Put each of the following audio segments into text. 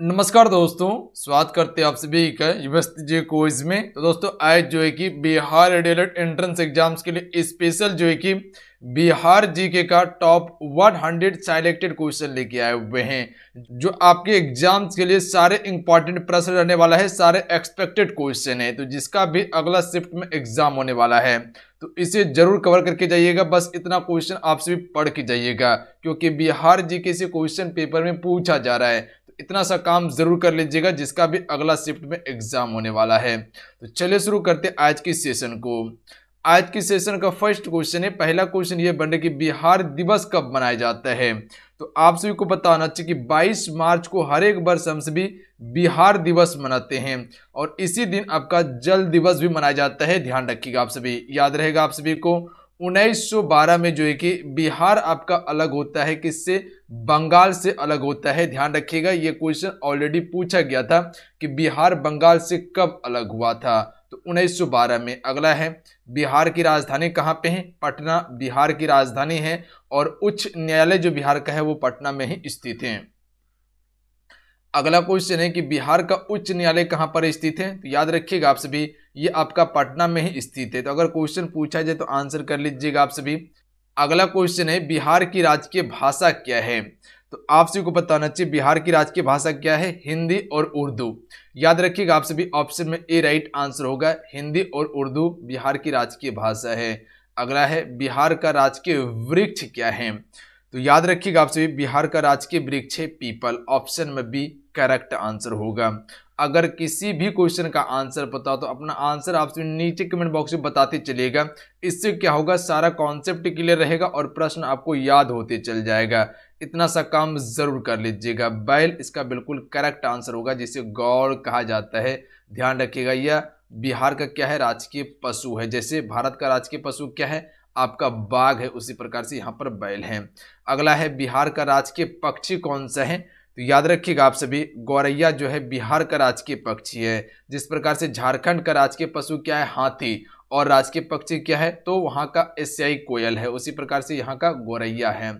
नमस्कार दोस्तों स्वागत करते हैं आप सभी का यूनिवर्सिटी जे कोर्स में तो दोस्तों आज जो है कि बिहार रेडियलेट एंट्रेंस एग्जाम्स के लिए स्पेशल जो है कि बिहार जीके का टॉप 100 सेलेक्टेड क्वेश्चन लेके आए हुए हैं जो आपके एग्जाम्स के लिए सारे इंपॉर्टेंट प्रश्न रहने वाला है सारे एक्सपेक्टेड क्वेश्चन है तो जिसका भी अगला शिफ्ट में एग्जाम होने वाला है तो इसे जरूर कवर करके जाइएगा बस इतना क्वेश्चन आपसे भी पढ़ के जाइएगा क्योंकि बिहार जीके से क्वेश्चन पेपर में पूछा जा रहा है इतना सा काम जरूर कर लीजिएगा जिसका भी अगला शिफ्ट में एग्जाम होने वाला है तो चलिए शुरू करते आज की सेशन को आज की सेशन का फर्स्ट क्वेश्चन है पहला क्वेश्चन ये बन रहा है कि बिहार दिवस कब मनाया जाता है तो आप सभी को बताना चाहिए कि 22 मार्च को हर एक वर्ष हम सभी बिहार दिवस मनाते हैं और इसी दिन आपका जल दिवस भी मनाया जाता है ध्यान रखिएगा आप सभी याद रहेगा आप सभी को 1912 में जो है कि बिहार आपका अलग होता है किससे बंगाल से अलग होता है ध्यान रखिएगा ये क्वेश्चन ऑलरेडी पूछा गया था कि बिहार बंगाल से कब अलग हुआ था तो 1912 में अगला है बिहार की राजधानी कहाँ पे है पटना बिहार की राजधानी है और उच्च न्यायालय जो बिहार का है वो पटना में ही स्थित है अगला क्वेश्चन है कि बिहार का उच्च न्यायालय कहाँ पर स्थित है तो याद रखिएगा आप सभी ये आपका पटना में ही स्थित है तो अगर क्वेश्चन पूछा जाए तो आंसर कर लीजिएगा आप सभी अगला क्वेश्चन है बिहार की राजकीय भाषा क्या है तो आप सभी को बताना चाहिए बिहार की राजकीय भाषा क्या है हिंदी और उर्दू याद रखिएगा आप सभी ऑप्शन में ए राइट आंसर होगा हिंदी और उर्दू बिहार की राजकीय भाषा है अगला है बिहार का राजकीय वृक्ष क्या है तो याद रखिएगा आप सभी बिहार का राजकीय वृक्ष है पीपल ऑप्शन में बी करेक्ट आंसर होगा अगर किसी भी क्वेश्चन का आंसर पता हो तो अपना आंसर आप नीचे कमेंट बॉक्स में बताते चलेगा इससे क्या होगा सारा कॉन्सेप्ट क्लियर रहेगा और प्रश्न आपको याद होते चल जाएगा इतना सा काम ज़रूर कर लीजिएगा बैल इसका बिल्कुल करेक्ट आंसर होगा जिसे गौड़ कहा जाता है ध्यान रखिएगा यह बिहार का क्या है राजकीय पशु है जैसे भारत का राजकीय पशु क्या है आपका बाघ है उसी प्रकार से यहाँ पर बैल है अगला है बिहार का राजकीय पक्षी कौन सा है तो याद रखिएगा आप सभी गौरैया जो है बिहार का राजकीय पक्षी है जिस प्रकार से झारखंड का राजकीय पशु क्या है हाथी और राजकीय पक्षी क्या है तो वहाँ का एशियाई कोयल है उसी प्रकार से यहाँ का गौरैया है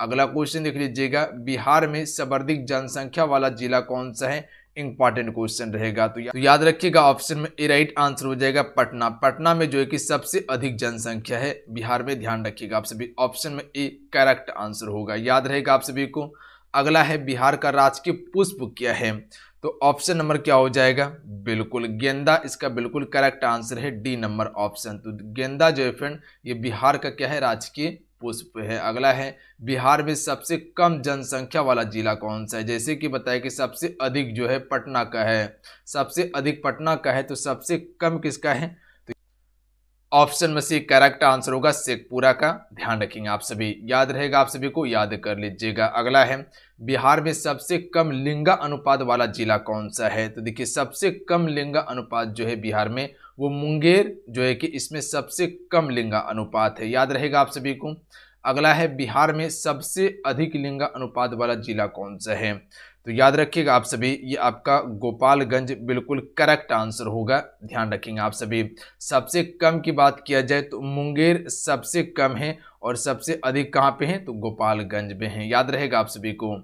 अगला क्वेश्चन देख लीजिएगा बिहार में सर्वाधिक जनसंख्या वाला जिला कौन सा है इंपॉर्टेंट क्वेश्चन रहेगा तो, या, तो याद रखिएगा ऑप्शन में ए राइट आंसर हो जाएगा पटना पटना में जो है कि सबसे अधिक जनसंख्या है बिहार में ध्यान रखिएगा आप सभी ऑप्शन में ए करेक्ट आंसर होगा याद रहेगा आप सभी को अगला है बिहार का राजकीय पुष्प क्या है तो ऑप्शन नंबर क्या हो जाएगा बिल्कुल गेंदा इसका बिल्कुल करेक्ट आंसर है डी नंबर ऑप्शन तो गेंदा जो है फ्रेंड ये बिहार का क्या है राजकीय पुष्प है अगला है बिहार में सबसे कम जनसंख्या वाला जिला कौन सा है जैसे कि बताया कि सबसे अधिक जो है पटना का है सबसे अधिक पटना का है तो सबसे कम किसका है ऑप्शन में से करेक्ट आंसर होगा शेखपुरा का ध्यान रखेंगे आप सभी याद रहेगा आप सभी को याद कर लीजिएगा अगला है बिहार में सबसे कम लिंगा अनुपात वाला जिला कौन सा है तो देखिए सबसे कम लिंगा अनुपात जो है बिहार में वो मुंगेर जो है कि इसमें सबसे कम लिंगा अनुपात है याद रहेगा आप सभी को अगला है बिहार में सबसे अधिक लिंगा अनुपात वाला जिला कौन सा है तो याद रखिएगा आप सभी ये आपका गोपालगंज बिल्कुल करेक्ट आंसर होगा ध्यान रखेंगे आप सभी सबसे कम की बात किया जाए तो मुंगेर सबसे कम है और सबसे अधिक कहाँ पे हैं तो गोपालगंज में हैं याद रहेगा आप सभी को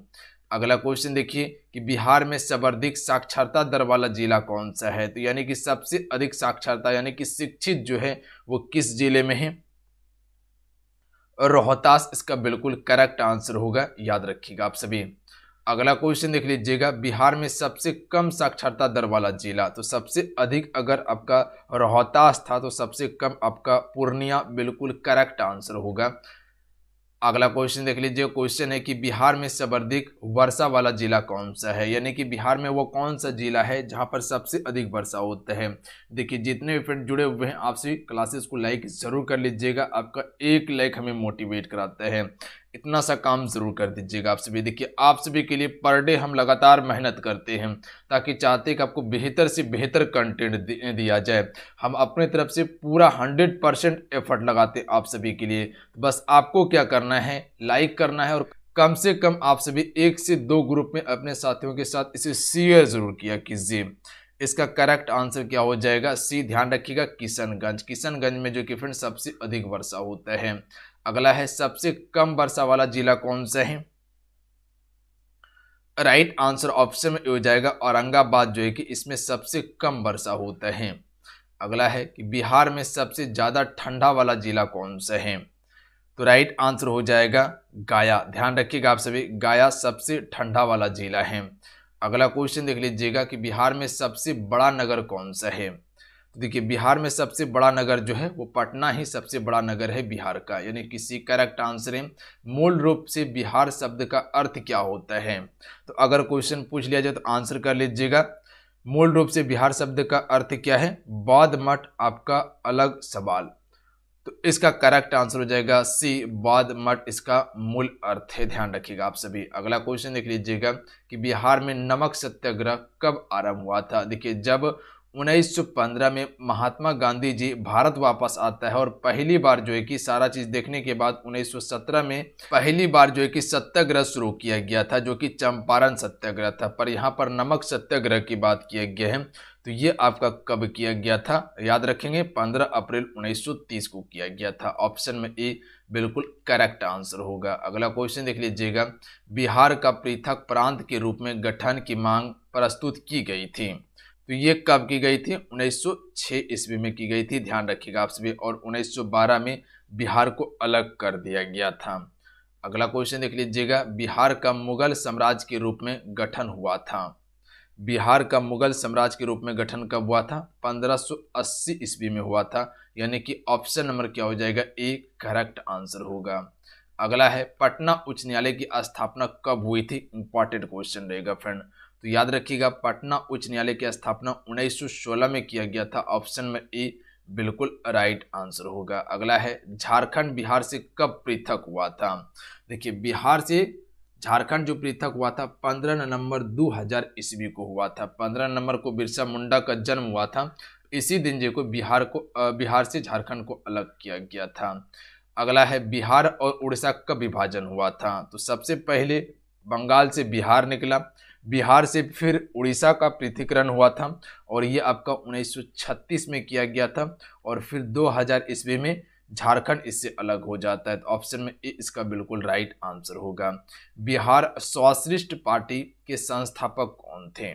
अगला क्वेश्चन देखिए कि बिहार में सर्वाधिक साक्षरता दर वाला जिला कौन सा है तो यानी कि सबसे अधिक साक्षरता यानी कि शिक्षित जो है वो किस जिले में है रोहतास इसका बिल्कुल करेक्ट आंसर होगा याद रखिएगा आप सभी अगला क्वेश्चन देख लीजिएगा बिहार में सबसे कम साक्षरता दर वाला जिला तो सबसे अधिक अगर आपका रोहतास था तो सबसे कम आपका पूर्णिया बिल्कुल करेक्ट आंसर होगा अगला क्वेश्चन देख लीजिए क्वेश्चन है कि बिहार में सर्वाधिक वर्षा वाला जिला कौन सा है यानी कि बिहार में वो कौन सा जिला है जहाँ पर सबसे अधिक वर्षा होता है देखिए जितने भी फ्रेंड जुड़े हुए हैं आपसे क्लासेस को लाइक ज़रूर कर लीजिएगा आपका एक लाइक हमें मोटिवेट कराता है इतना सा काम ज़रूर कर दीजिएगा आप सभी देखिए आप सभी के लिए पर डे हम लगातार मेहनत करते हैं ताकि चाहते हैं कि आपको बेहतर से बेहतर कंटेंट दिया जाए हम अपने तरफ से पूरा हंड्रेड परसेंट एफर्ट लगाते आप सभी के लिए तो बस आपको क्या करना है लाइक करना है और कम से कम आप सभी एक से दो ग्रुप में अपने साथियों के साथ इसे शेयर ज़रूर किया कीजिए इसका करेक्ट आंसर क्या हो जाएगा सी ध्यान रखिएगा किशनगंज किशनगंज में जो कि फ्रेंड सबसे अधिक वर्षा होता है अगला है सबसे कम वर्षा वाला जिला कौन सा है राइट आंसर ऑप्शन में हो जाएगा औरंगाबाद जो है कि इसमें सबसे कम वर्षा होता है अगला है कि बिहार में सबसे ज़्यादा ठंडा वाला जिला कौन सा है तो राइट आंसर हो जाएगा गाया ध्यान रखिएगा आप सभी गाया सबसे ठंडा वाला जिला है अगला क्वेश्चन देख लीजिएगा कि बिहार में सबसे बड़ा नगर कौन सा है तो देखिए बिहार में सबसे बड़ा नगर जो है वो पटना ही सबसे बड़ा नगर है बिहार का यानी किसी करेक्ट आंसर है मूल रूप से बिहार शब्द का अर्थ क्या होता है तो अगर क्वेश्चन पूछ लिया जाए तो आंसर कर लीजिएगा मूल रूप से बिहार शब्द का अर्थ क्या है बाद मठ आपका अलग सवाल तो इसका करेक्ट आंसर हो जाएगा सी बाद मठ इसका मूल अर्थ है ध्यान रखिएगा आप सभी अगला क्वेश्चन देख लीजिएगा कि बिहार में नमक सत्याग्रह कब आरंभ हुआ था देखिए जब 1915 में महात्मा गांधी जी भारत वापस आता है और पहली बार जो है कि सारा चीज़ देखने के बाद 1917 में पहली बार जो है कि सत्याग्रह शुरू किया गया था जो कि चंपारण सत्याग्रह था पर यहाँ पर नमक सत्याग्रह की बात किया गया है तो ये आपका कब किया गया था याद रखेंगे 15 अप्रैल 1930 को किया गया था ऑप्शन में ए बिल्कुल करेक्ट आंसर होगा अगला क्वेश्चन देख लीजिएगा बिहार का पृथक प्रांत के रूप में गठन की मांग प्रस्तुत की गई थी तो ये कब की गई थी 1906 ईस्वी में की गई थी ध्यान रखिएगा आप सभी और 1912 में बिहार को अलग कर दिया गया था अगला क्वेश्चन देख लीजिएगा बिहार का मुगल साम्राज्य के रूप में गठन हुआ था बिहार का मुगल साम्राज्य के रूप में गठन कब हुआ था 1580 ईस्वी में हुआ था यानी कि ऑप्शन नंबर क्या हो जाएगा ए करेक्ट आंसर होगा अगला है पटना उच्च न्यायालय की स्थापना कब हुई थी इंपॉर्टेंट क्वेश्चन रहेगा फ्रेंड तो याद रखिएगा पटना उच्च न्यायालय की स्थापना 1916 में किया गया था ऑप्शन में ए बिल्कुल राइट आंसर होगा अगला है झारखंड बिहार से कब पृथक हुआ था देखिए बिहार से झारखंड जो पृथक हुआ था 15 नवंबर 2000 ईस्वी को हुआ था 15 नवंबर को बिरसा मुंडा का जन्म हुआ था इसी दिन जो को बिहार को बिहार से झारखंड को अलग किया गया था अगला है बिहार और उड़ीसा का विभाजन हुआ था तो सबसे पहले बंगाल से बिहार निकला बिहार से फिर उड़ीसा का पृथ्वीकरण हुआ था और ये आपका 1936 में किया गया था और फिर 2000 ईस्वी में झारखंड इससे अलग हो जाता है तो ऑप्शन में ए इसका बिल्कुल राइट आंसर होगा बिहार सोशलिस्ट पार्टी के संस्थापक कौन थे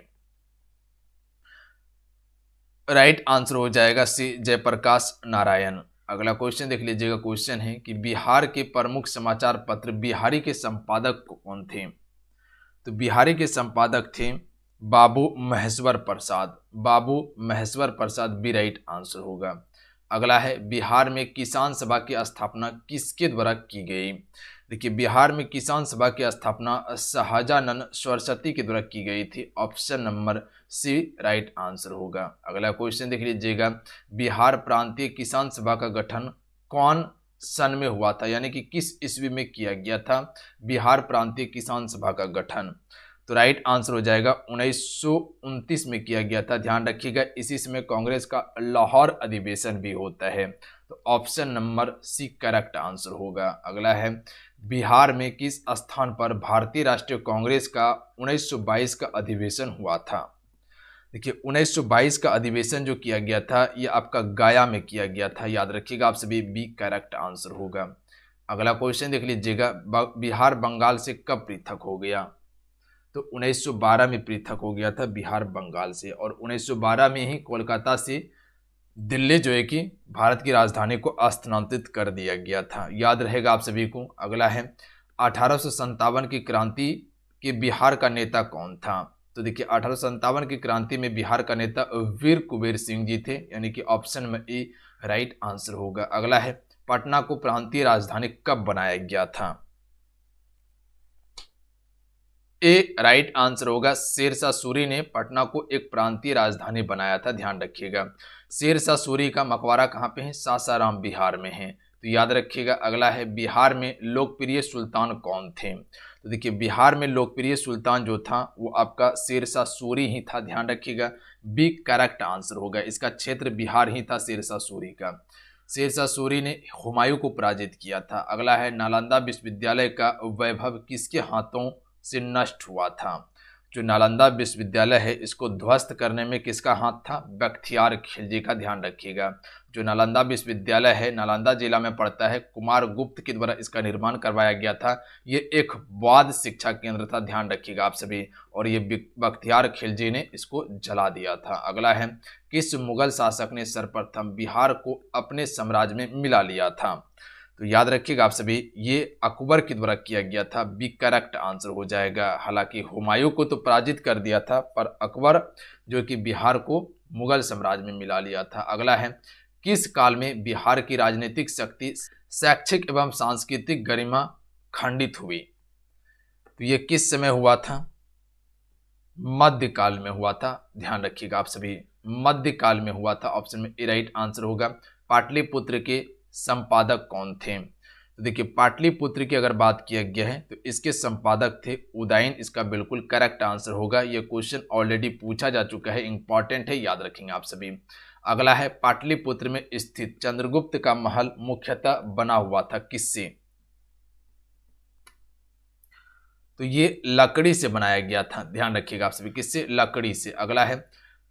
राइट आंसर हो जाएगा सी जयप्रकाश नारायण अगला क्वेश्चन देख लीजिएगा क्वेश्चन है कि बिहार के प्रमुख समाचार पत्र बिहारी के संपादक कौन थे तो बिहारी के संपादक थे Babu Maheshwar Prasad Babu Maheshwar Prasad B right answer होगा अगला है बिहार में किसान सभा की स्थापना किसके द्वारा की गई देखिए बिहार में किसान सभा की स्थापना शाहजानंद सरस्वती के द्वारा की गई थी option number C right answer होगा अगला क्वेश्चन देख लीजिएगा बिहार प्रांतीय किसान सभा का गठन कौन सन में हुआ था यानी कि किस ईस्वी में किया गया था बिहार प्रांतीय किसान सभा का गठन तो राइट आंसर हो जाएगा उन्नीस में किया गया था ध्यान रखिएगा इसी समय कांग्रेस का लाहौर अधिवेशन भी होता है तो option number C correct answer होगा अगला है बिहार में किस स्थान पर भारतीय राष्ट्रीय कांग्रेस का 1922 का अधिवेशन हुआ था देखिए 1922 का अधिवेशन जो किया गया था ये आपका गाया में किया गया था याद रखिएगा आप सभी बी करेक्ट आंसर होगा अगला क्वेश्चन देख लीजिएगा बिहार बंगाल से कब पृथक हो गया तो 1912 में पृथक हो गया था बिहार बंगाल से और 1912 में ही कोलकाता से दिल्ली जो है कि भारत की राजधानी को स्थानांतरित कर दिया गया था याद रहेगा आप सभी को अगला है अठारह की क्रांति के बिहार का नेता कौन था तो देखिए अठारह की क्रांति में बिहार का नेता वीर कुबेर सिंह जी थे यानी कि ऑप्शन में ए राइट आंसर होगा अगला है पटना को प्रांतीय राजधानी कब बनाया गया था ए राइट आंसर होगा शेरशाह सूरी ने पटना को एक प्रांतीय राजधानी बनाया था ध्यान रखिएगा शेरशाह सूरी का मकबरा कहाँ पे है सासाराम बिहार में है तो याद रखिएगा अगला है बिहार में लोकप्रिय सुल्तान कौन थे तो देखिए बिहार में लोकप्रिय सुल्तान जो था वो आपका शेरशाह सूरी ही था ध्यान रखिएगा बी करेक्ट आंसर होगा इसका क्षेत्र बिहार ही था शेरशाह सूरी का शेरशाह सूरी ने हुमायूं को पराजित किया था अगला है नालंदा विश्वविद्यालय का वैभव किसके हाथों से नष्ट हुआ था जो नालंदा विश्वविद्यालय है इसको ध्वस्त करने में किसका हाथ था बख्तियार खिलजी का ध्यान रखिएगा जो नालंदा विश्वविद्यालय है नालंदा जिला में पड़ता है कुमार गुप्त के द्वारा इसका निर्माण करवाया गया था ये एक वाद शिक्षा केंद्र था ध्यान रखिएगा आप सभी और ये बख्तियार खिलजी ने इसको जला दिया था अगला है किस मुगल शासक ने सर्वप्रथम बिहार को अपने साम्राज्य में मिला लिया था तो याद रखिएगा आप सभी ये अकबर के द्वारा किया गया था बी करेक्ट आंसर हो जाएगा हालांकि हुमायूं को तो पराजित कर दिया था पर अकबर जो कि बिहार को मुगल साम्राज्य में मिला लिया था अगला है किस काल में बिहार की राजनीतिक शक्ति शैक्षिक एवं सांस्कृतिक गरिमा खंडित हुई तो ये किस समय हुआ था मध्यकाल में हुआ था ध्यान रखिएगा आप सभी मध्यकाल में हुआ था ऑप्शन में राइट आंसर होगा पाटलिपुत्र के संपादक कौन थे तो देखिए पाटलिपुत्र की अगर बात किया गया है तो इसके संपादक थे उदयन इसका बिल्कुल करेक्ट आंसर होगा यह क्वेश्चन ऑलरेडी पूछा जा चुका है इंपॉर्टेंट है याद रखेंगे आप सभी अगला है पाटलिपुत्र में स्थित चंद्रगुप्त का महल मुख्यतः बना हुआ था किससे तो ये लकड़ी से बनाया गया था ध्यान रखिएगा आप सभी किससे लकड़ी से अगला है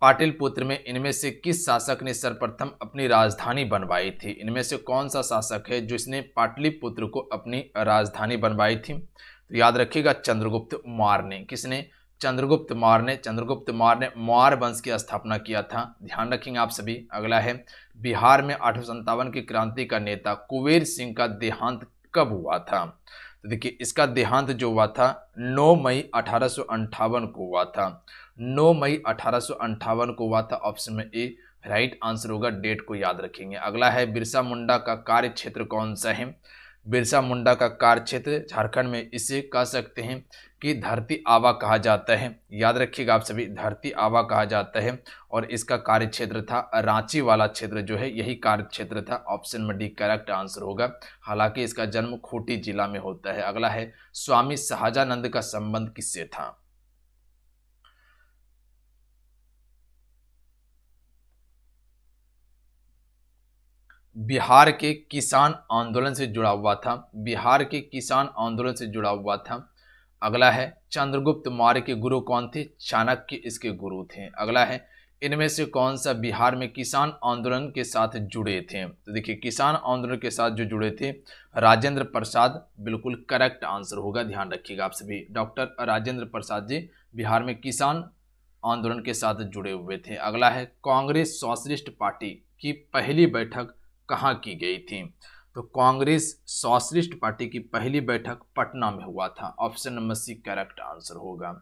पाटिलपुत्र में इनमें से किस शासक ने सर्वप्रथम अपनी राजधानी बनवाई थी इनमें से कौन सा शासक है जिसने पाटलिपुत्र को अपनी राजधानी बनवाई थी तो याद रखिएगा चंद्रगुप्त मौर्य ने किसने चंद्रगुप्त मौर्य ने चंद्रगुप्त मौर्य ने मौर्य वंश की स्थापना किया था ध्यान रखेंगे आप सभी अगला है बिहार में आठ की क्रांति का नेता कुबेर सिंह का देहांत कब हुआ था तो देखिए इसका देहांत जो हुआ था 9 मई अठारह को हुआ था 9 मई अठारह को हुआ था ऑप्शन में ए राइट आंसर होगा डेट को याद रखेंगे अगला है बिरसा मुंडा का कार्य क्षेत्र कौन सा है बिरसा मुंडा का कार्य क्षेत्र झारखंड में इसे कह सकते हैं कि धरती आवा कहा जाता है याद रखिएगा आप सभी धरती आवा कहा जाता है और इसका कार्य क्षेत्र था रांची वाला क्षेत्र जो है यही कार्य क्षेत्र था ऑप्शन में डी करेक्ट आंसर होगा हालांकि इसका जन्म खूटी जिला में होता है अगला है स्वामी सहजानंद का संबंध किससे था बिहार के किसान आंदोलन से जुड़ा हुआ था बिहार के किसान आंदोलन से जुड़ा हुआ था अगला है चंद्रगुप्त मौर्य के गुरु कौन थे चाणक्य इसके गुरु थे अगला है इनमें से कौन सा बिहार में किसान आंदोलन के साथ जुड़े थे तो देखिए किसान आंदोलन के साथ जो जुड़े थे राजेंद्र प्रसाद बिल्कुल करेक्ट आंसर होगा ध्यान रखिएगा आप सभी डॉक्टर राजेंद्र प्रसाद जी बिहार में किसान आंदोलन के साथ जुड़े हुए थे अगला है कांग्रेस सोशलिस्ट पार्टी की पहली बैठक कहाँ की गई थी तो कांग्रेस सोशलिस्ट पार्टी की पहली बैठक पटना में हुआ था option number C correct answer होगा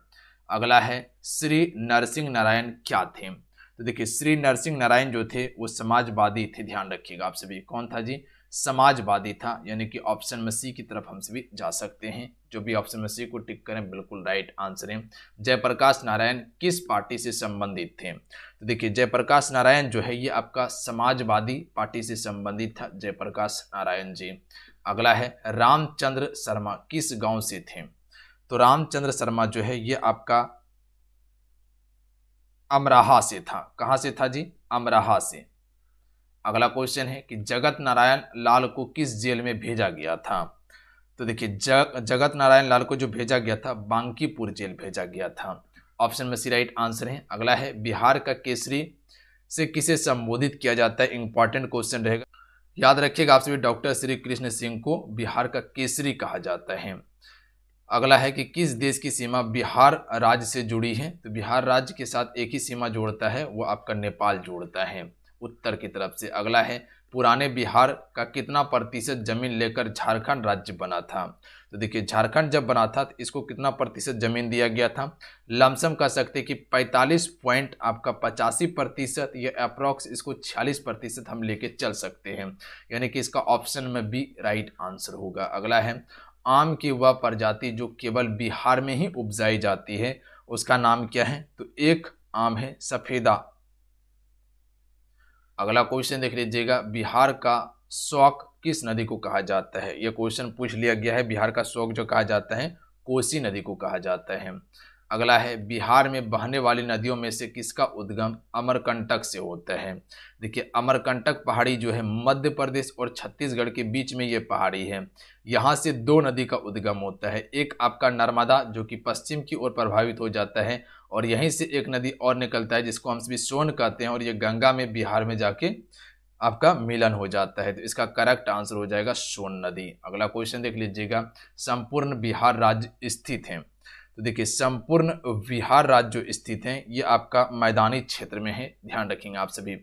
अगला है श्री नरसिंह नारायण क्या थे तो देखिए श्री नरसिंह नारायण जो थे वो समाजवादी थे ध्यान रखिएगा आप सभी कौन था जी समाजवादी था यानी कि ऑप्शन में सी की तरफ हम सभी जा सकते हैं जो भी ऑप्शन में सी को टिक करें बिल्कुल राइट आंसर है जयप्रकाश नारायण किस पार्टी से संबंधित थे तो देखिए जयप्रकाश नारायण जो है ये आपका समाजवादी पार्टी से संबंधित था जयप्रकाश नारायण जी अगला है रामचंद्र शर्मा किस गांव से थे तो रामचंद्र शर्मा जो है ये आपका अमराहा से था कहाँ से था जी अमराहा से अगला क्वेश्चन है कि जगत नारायण लाल को किस जेल में भेजा गया था तो देखिए जग जगत नारायण लाल को जो भेजा गया था बांकीपुर जेल भेजा गया था ऑप्शन में सी राइट आंसर है अगला है बिहार का केसरी से किसे संबोधित किया जाता है इंपॉर्टेंट क्वेश्चन रहेगा याद रखिएगा आप सभी डॉक्टर श्री कृष्ण सिंह को बिहार का केसरी कहा जाता है अगला है कि किस देश की सीमा बिहार राज्य से जुड़ी है तो बिहार राज्य के साथ एक ही सीमा जोड़ता है वो आपका नेपाल जोड़ता है उत्तर की तरफ से अगला है पुराने बिहार का कितना प्रतिशत जमीन लेकर झारखंड राज्य बना था तो देखिए झारखंड जब बना था तो इसको कितना प्रतिशत जमीन दिया गया था लमसम कह सकते कि 45 पॉइंट आपका पचासी प्रतिशत या अप्रॉक्स इसको 46 प्रतिशत हम लेके चल सकते हैं यानी कि इसका ऑप्शन में बी राइट आंसर होगा अगला है आम की वह प्रजाति जो केवल बिहार में ही उपजाई जाती है उसका नाम क्या है तो एक आम है सफ़ेदा अगला क्वेश्चन देख लीजिएगा बिहार का शौक किस नदी को कहा जाता है यह क्वेश्चन पूछ लिया गया है बिहार का शौक जो कहा जाता है कोसी नदी को कहा जाता है अगला है बिहार में बहने वाली नदियों में से किसका उद्गम अमरकंटक से होता है देखिए अमरकंटक पहाड़ी जो है मध्य प्रदेश और छत्तीसगढ़ के बीच में ये पहाड़ी है यहाँ से दो नदी का उद्गम होता है एक आपका नर्मदा जो कि पश्चिम की ओर प्रभावित हो जाता है और यहीं से एक नदी और निकलता है जिसको हम सभी सोन कहते हैं और ये गंगा में बिहार में जाके आपका मिलन हो जाता है तो इसका करेक्ट आंसर हो जाएगा सोन नदी अगला क्वेश्चन देख लीजिएगा संपूर्ण बिहार राज्य स्थित है तो देखिए संपूर्ण बिहार राज्य जो स्थित है ये आपका मैदानी क्षेत्र में है ध्यान रखेंगे आप सभी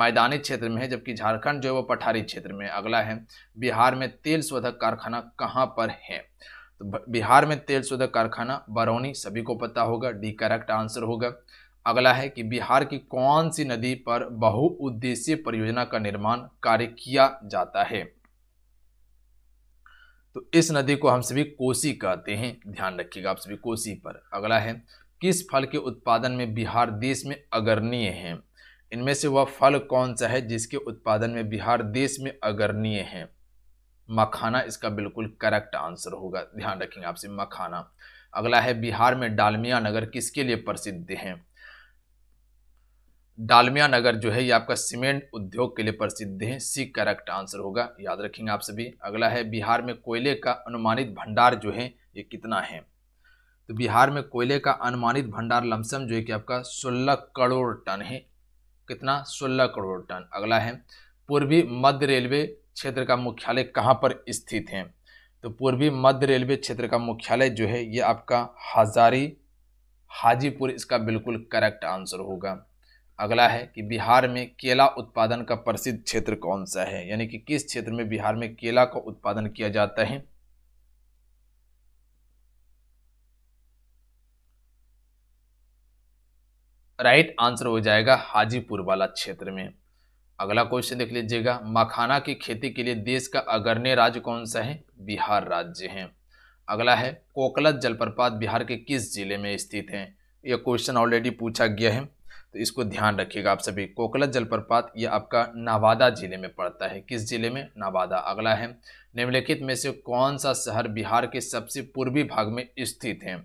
मैदानी क्षेत्र में है जबकि झारखंड जो है वो पठारी क्षेत्र में अगला है बिहार में तेल शोधक कारखाना कहाँ पर है तो बिहार में तेल शोधक कारखाना बरौनी सभी को पता होगा डी करेक्ट आंसर होगा अगला है कि बिहार की कौन सी नदी पर बहुउद्देशीय परियोजना का निर्माण कार्य किया जाता है तो इस नदी को हम सभी कोसी कहते हैं ध्यान रखिएगा आप सभी कोसी पर अगला है किस फल के उत्पादन में बिहार देश में अग्रणीय है इनमें से वह फल कौन सा है जिसके उत्पादन में बिहार देश में अग्रणीय है मखाना इसका बिल्कुल करेक्ट आंसर होगा ध्यान रखेंगे आपसे मखाना अगला है बिहार में डालमिया नगर किसके लिए प्रसिद्ध है डालमिया नगर जो है ये आपका सीमेंट उद्योग के लिए प्रसिद्ध है सी करेक्ट आंसर होगा याद रखेंगे आप सभी अगला है बिहार में कोयले का अनुमानित भंडार जो है ये कितना है तो बिहार में कोयले का अनुमानित भंडार लमसम जो है कि आपका सोलह करोड़ टन है कितना सोलह करोड़ टन अगला है पूर्वी मध्य रेलवे क्षेत्र का मुख्यालय कहाँ पर स्थित है तो पूर्वी मध्य रेलवे क्षेत्र का मुख्यालय जो है ये आपका हजारी हाजीपुर इसका बिल्कुल करेक्ट आंसर होगा अगला है कि बिहार में केला उत्पादन का प्रसिद्ध क्षेत्र कौन सा है यानी कि किस क्षेत्र में बिहार में केला का उत्पादन किया जाता है राइट आंसर हो जाएगा हाजीपुर वाला क्षेत्र में अगला क्वेश्चन देख लीजिएगा मखाना की खेती के लिए देश का अग्रण्य राज्य कौन सा है बिहार राज्य है अगला है कोकलत जलप्रपात बिहार के किस जिले में स्थित है यह क्वेश्चन ऑलरेडी पूछा गया है तो इसको ध्यान रखिएगा आप सभी कोकलत जलप्रपात यह आपका नवादा जिले में पड़ता है किस जिले में नवादा अगला है निम्नलिखित में से कौन सा शहर बिहार के सबसे पूर्वी भाग में स्थित है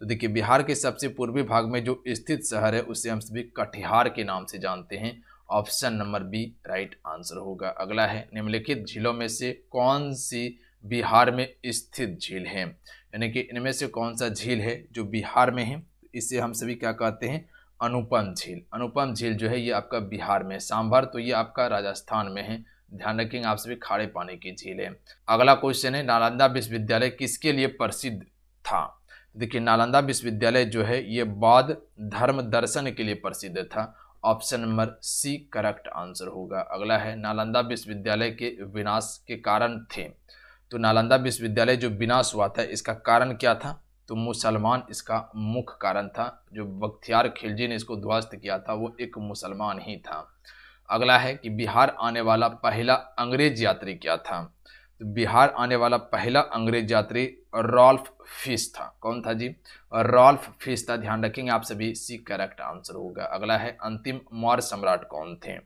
तो देखिए बिहार के सबसे पूर्वी भाग में जो स्थित शहर है उसे हम सभी कटिहार के नाम से जानते हैं option number B right answer होगा अगला है निम्नलिखित झीलों में से कौन सी बिहार में स्थित झील है यानी कि इनमें से कौन सा झील है जो बिहार में है तो इसे हम सभी क्या कहते हैं अनुपम झील अनुपम झील जो है ये आपका बिहार में सांभर तो ये आपका राजस्थान में है ध्यान रखेंगे आप सभी खाड़े पानी की झील है अगला क्वेश्चन है नालंदा विश्वविद्यालय किसके लिए प्रसिद्ध था तो देखिए नालंदा विश्वविद्यालय जो है ये बौद्ध धर्म दर्शन के लिए प्रसिद्ध था option number C correct answer होगा अगला है नालंदा विश्वविद्यालय के विनाश के कारण थे तो नालंदा विश्वविद्यालय जो विनाश हुआ था इसका कारण क्या था तो मुसलमान इसका मुख्य कारण था जो बख्तियार खिलजी ने इसको ध्वस्त किया था वो एक मुसलमान ही था अगला है कि बिहार आने वाला पहला अंग्रेज यात्री क्या था तो बिहार आने वाला पहला अंग्रेज यात्री रॉल्फ फिश था कौन था जी रॉल्फ फिश था ध्यान रखेंगे आप सभी सी करेक्ट आंसर होगा अगला है अंतिम मौर्य सम्राट कौन थे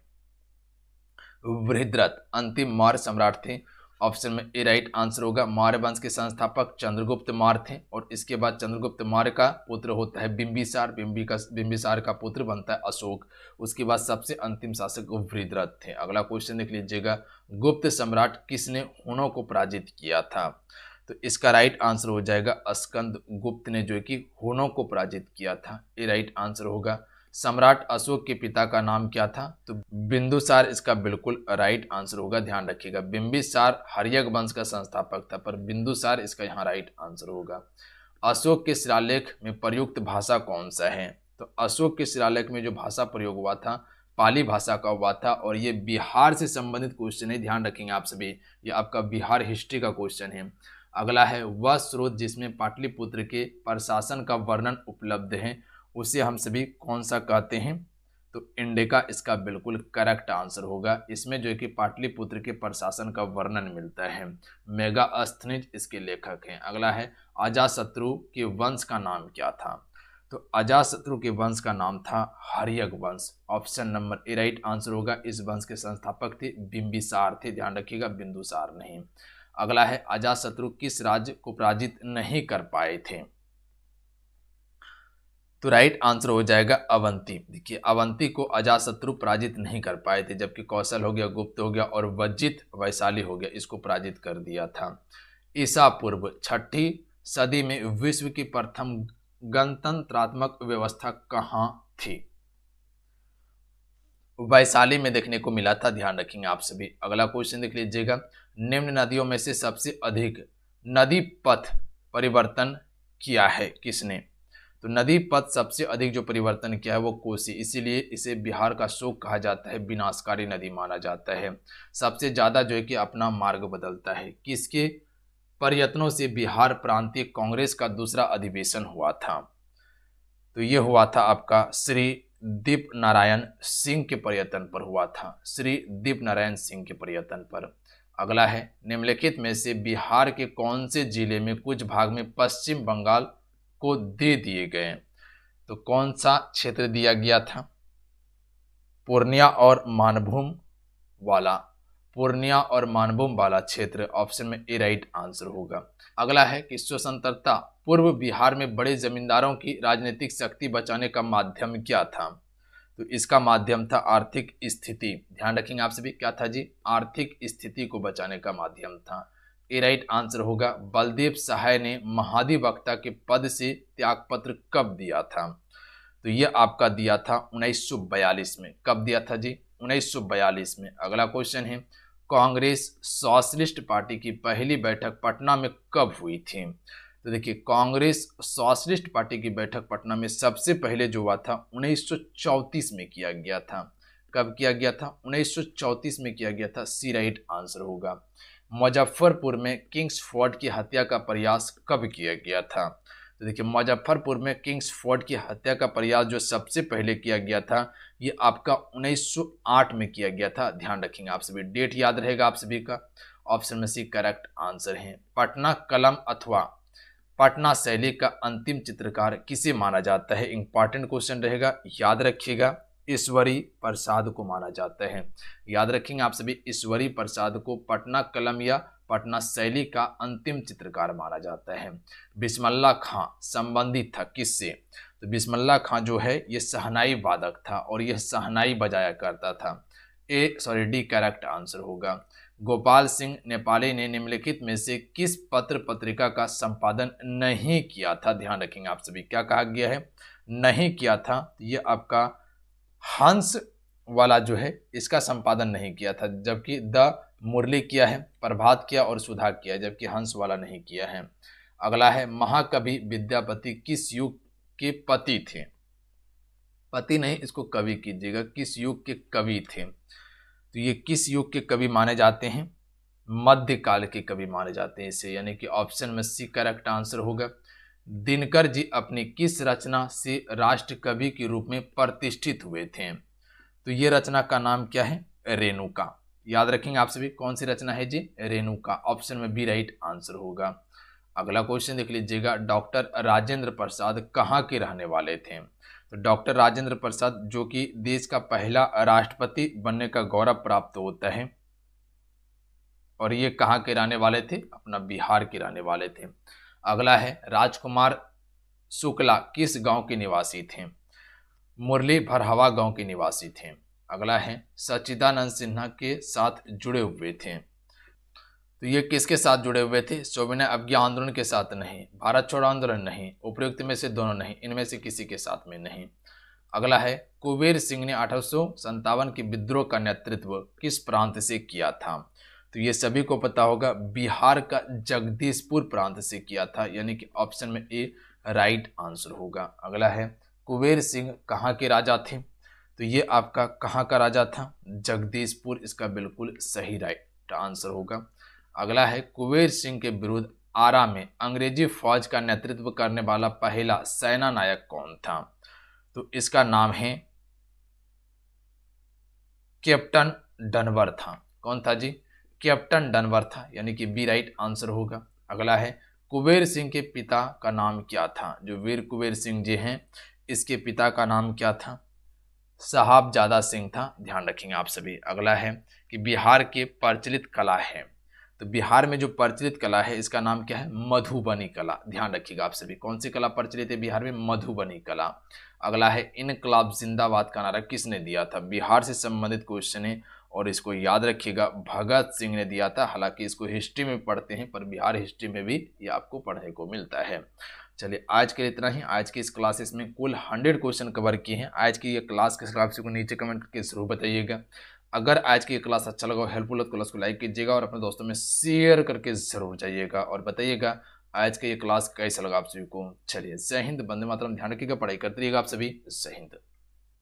वृहद्रथ अंतिम मौर्य सम्राट थे ऑप्शन में ए राइट आंसर होगा मौर्य वंश के संस्थापक चंद्रगुप्त मौर्य थे और इसके बाद चंद्रगुप्त मौर्य का पुत्र होता है बिंबिसार बिंबी का बिंबिसार का पुत्र बनता है अशोक उसके बाद सबसे अंतिम शासक वृद्रथ थे अगला क्वेश्चन देख लीजिएगा गुप्त सम्राट किसने हुनों को पराजित किया था तो इसका राइट आंसर हो जाएगा अस्कंद गुप्त ने जो कि होनों को पराजित किया था ये राइट आंसर होगा सम्राट अशोक के पिता का नाम क्या था तो बिंदुसार इसका बिल्कुल राइट आंसर होगा ध्यान रखिएगा बिंबिसार हरियक वंश का संस्थापक था पर बिंदुसार इसका यहाँ राइट आंसर होगा अशोक के शिलालेख में प्रयुक्त भाषा कौन सा है तो अशोक के शिलालेख में जो भाषा प्रयोग हुआ था पाली भाषा का हुआ था और ये बिहार से संबंधित क्वेश्चन है ध्यान रखेंगे आप सभी ये आपका बिहार हिस्ट्री का क्वेश्चन है अगला है वह स्रोत जिसमें पाटलिपुत्र के प्रशासन का वर्णन उपलब्ध है उसे हम सभी कौन सा कहते हैं तो इंडिका इसका बिल्कुल करेक्ट आंसर होगा इसमें जो है कि पाटलिपुत्र के प्रशासन का वर्णन मिलता है मेगा अस्थनिज इसके लेखक हैं अगला है अजाशत्रु के वंश का नाम क्या था तो अजाशत्रु के वंश का नाम था हरियक वंश option number A right answer होगा इस वंश के संस्थापक थे बिंबिसार थे ध्यान रखिएगा बिंदुसार नहीं अगला है अजाशत्रु शत्रु किस राज्य को पराजित नहीं कर पाए थे तो राइट आंसर हो जाएगा अवंती देखिए अवंती को अजाशत्रु शत्रु पराजित नहीं कर पाए थे जबकि कौशल हो गया गुप्त हो गया और वज्जित वैशाली हो गया इसको पराजित कर दिया था ईसा पूर्व छठी सदी में विश्व की प्रथम गणतंत्रात्मक व्यवस्था कहाँ थी वैशाली में देखने को मिला था ध्यान रखेंगे आप सभी अगला क्वेश्चन देख लीजिएगा निम्न नदियों में से सबसे अधिक नदी पथ परिवर्तन किया है किसने तो नदी पथ सबसे अधिक जो परिवर्तन किया है वो कोसी इसीलिए इसे बिहार का शोक कहा जाता है विनाशकारी नदी माना जाता है सबसे ज़्यादा जो है कि अपना मार्ग बदलता है किसके प्रयत्नों से बिहार प्रांतीय कांग्रेस का दूसरा अधिवेशन हुआ था तो ये हुआ था आपका श्री दीप नारायण सिंह के पर्यटन पर हुआ था श्री दीप नारायण सिंह के पर्यटन पर अगला है निम्नलिखित में से बिहार के कौन से जिले में कुछ भाग में पश्चिम बंगाल को दे दिए गए तो कौन सा क्षेत्र दिया गया था पूर्णिया और मानभूम वाला पूर्णिया और मानभूम वाला क्षेत्र ऑप्शन में ए राइट आंसर होगा अगला है कि स्वतंत्रता पूर्व बिहार में बड़े जमींदारों की राजनीतिक शक्ति बचाने का माध्यम क्या था तो इसका माध्यम था आर्थिक स्थिति ध्यान रखेंगे आप सभी क्या था जी आर्थिक स्थिति को बचाने का माध्यम था ए राइट आंसर होगा बलदेव सहाय ने महाधिवक्ता के पद से त्यागपत्र कब दिया था तो यह आपका दिया था 1942 में कब दिया था जी 1942 में अगला क्वेश्चन है कांग्रेस सोशलिस्ट पार्टी की पहली बैठक पटना में कब हुई थी तो देखिए कांग्रेस सोशलिस्ट पार्टी की बैठक पटना में सबसे पहले जो हुआ था उन्नीस में किया गया था कब किया गया था उन्नीस में किया गया था सी राइट आंसर होगा मुजफ्फरपुर में किंग्स फोर्ड की हत्या का प्रयास कब किया गया था तो देखिए मुजफ्फरपुर में किंग्स फोर्ड की हत्या का प्रयास जो सबसे पहले किया गया था ये आपका 1908 में किया गया था ध्यान रखेंगे आप सभी डेट याद रहेगा आप सभी का ऑप्शन में सी करेक्ट आंसर है पटना कलम अथवा पटना शैली का अंतिम चित्रकार किसे माना जाता है इंपॉर्टेंट क्वेश्चन रहेगा याद रखिएगा ईश्वरी प्रसाद को माना जाता है याद रखेंगे आप सभी ईश्वरी प्रसाद को पटना कलम या पटना शैली का अंतिम चित्रकार माना जाता है बिस्मल्ला खां संबंधित था किससे तो बिस्मल्ला खां जो है ये सहनाई वादक था और यह सहनाई बजाया करता था A sorry D correct answer होगा गोपाल सिंह नेपाली ने निम्नलिखित में से किस पत्र पत्रिका का संपादन नहीं किया था ध्यान रखेंगे आप सभी क्या कहा गया है नहीं किया था तो ये आपका हंस वाला जो है इसका संपादन नहीं किया था जबकि द मुरली किया है प्रभात किया और सुधा किया जबकि हंस वाला नहीं किया है अगला है महाकवि विद्यापति किस युग के पति थे पति नहीं इसको कवि कीजिएगा किस युग के कवि थे तो ये किस युग के कवि माने जाते हैं मध्यकाल के कवि माने जाते हैं इसे यानी कि ऑप्शन में सी करेक्ट आंसर होगा दिनकर जी अपनी किस रचना से राष्ट्र कवि के रूप में प्रतिष्ठित हुए थे तो ये रचना का नाम क्या है रेणुका याद रखेंगे आप सभी कौन सी रचना है जी रेणुका ऑप्शन में बी राइट आंसर होगा अगला क्वेश्चन देख लीजिएगा डॉक्टर राजेंद्र प्रसाद कहाँ के रहने वाले थे तो डॉक्टर राजेंद्र प्रसाद जो कि देश का पहला राष्ट्रपति बनने का गौरव प्राप्त होता है और ये कहाँ के रहने वाले थे अपना बिहार के रहने वाले थे अगला है राजकुमार शुक्ला किस गांव के निवासी थे मुरली भरहवा गांव के निवासी थे अगला है सच्चिदानंद सिन्हा के साथ जुड़े हुए थे तो ये किसके साथ जुड़े हुए थे सोविना अवज्ञा आंदोलन के साथ नहीं भारत छोड़ो आंदोलन नहीं उपयुक्त में से दोनों नहीं इनमें से किसी के साथ में नहीं अगला है कुबेर सिंह ने अठारह के विद्रोह का नेतृत्व किस प्रांत से किया था तो ये सभी को पता होगा बिहार का जगदीशपुर प्रांत से किया था यानी कि ऑप्शन में ए राइट आंसर होगा अगला है कुबेर सिंह कहाँ के राजा थे तो ये आपका कहाँ का राजा था जगदीशपुर इसका बिल्कुल सही राइट आंसर होगा अगला है कुबेर सिंह के विरुद्ध आरा में अंग्रेजी फौज का नेतृत्व करने वाला पहला सेना नायक कौन था तो इसका नाम है कैप्टन डनवर था कौन था जी कैप्टन डनवर था यानी कि बी राइट आंसर होगा अगला है कुबेर सिंह के पिता का नाम क्या था जो वीर कुबेर सिंह जी हैं इसके पिता का नाम क्या था साहब ज्यादा सिंह था ध्यान रखेंगे आप सभी अगला है कि बिहार के प्रचलित कला है तो बिहार में जो प्रचलित कला है इसका नाम क्या है मधुबनी कला ध्यान रखिएगा आप सभी कौन सी कला प्रचलित है बिहार में मधुबनी कला अगला है इनकलाब जिंदाबाद का नारा किसने दिया था बिहार से संबंधित क्वेश्चन है और इसको याद रखिएगा भगत सिंह ने दिया था हालांकि इसको हिस्ट्री में पढ़ते हैं पर बिहार हिस्ट्री में भी ये आपको पढ़ने को मिलता है चलिए आज के लिए इतना ही आज के इस क्लासेस में कुल हंड्रेड क्वेश्चन कवर किए हैं आज की ये क्लास के हिसाब से नीचे कमेंट करके जरूर बताइएगा अगर आज की क्लास अच्छा लगा हेल्पफुल तो क्लास को लाइक कीजिएगा और अपने दोस्तों में शेयर करके ज़रूर जाइएगा और बताइएगा आज का ये क्लास कैसा लगा आप सभी को चलिए जय हिंद बंदे मातरम ध्यान रखिएगा पढ़ाई करते रहिएगा आप सभी जय हिंद